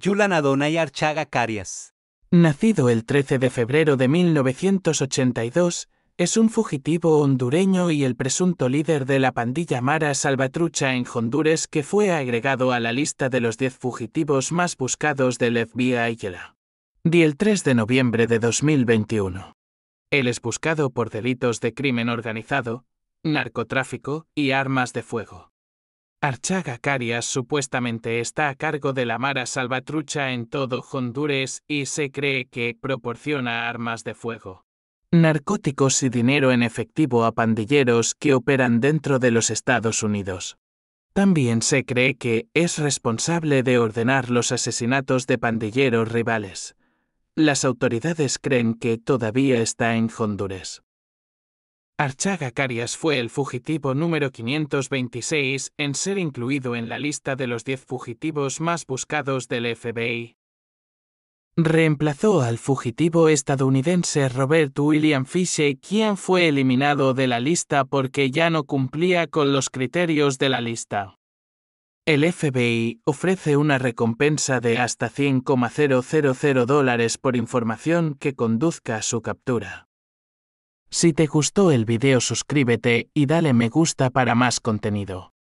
Yulan y Archaga Carias. Nacido el 13 de febrero de 1982, es un fugitivo hondureño y el presunto líder de la pandilla Mara Salvatrucha en Honduras que fue agregado a la lista de los 10 fugitivos más buscados del FBI Di el 3 de noviembre de 2021. Él es buscado por delitos de crimen organizado, narcotráfico y armas de fuego. Archaga Carias supuestamente está a cargo de la Mara Salvatrucha en todo Honduras y se cree que proporciona armas de fuego, narcóticos y dinero en efectivo a pandilleros que operan dentro de los Estados Unidos. También se cree que es responsable de ordenar los asesinatos de pandilleros rivales. Las autoridades creen que todavía está en Honduras. Archaga Carias fue el fugitivo número 526 en ser incluido en la lista de los 10 fugitivos más buscados del FBI. Reemplazó al fugitivo estadounidense Robert William Fisher, quien fue eliminado de la lista porque ya no cumplía con los criterios de la lista. El FBI ofrece una recompensa de hasta 100,000 dólares por información que conduzca a su captura. Si te gustó el video suscríbete y dale me gusta para más contenido.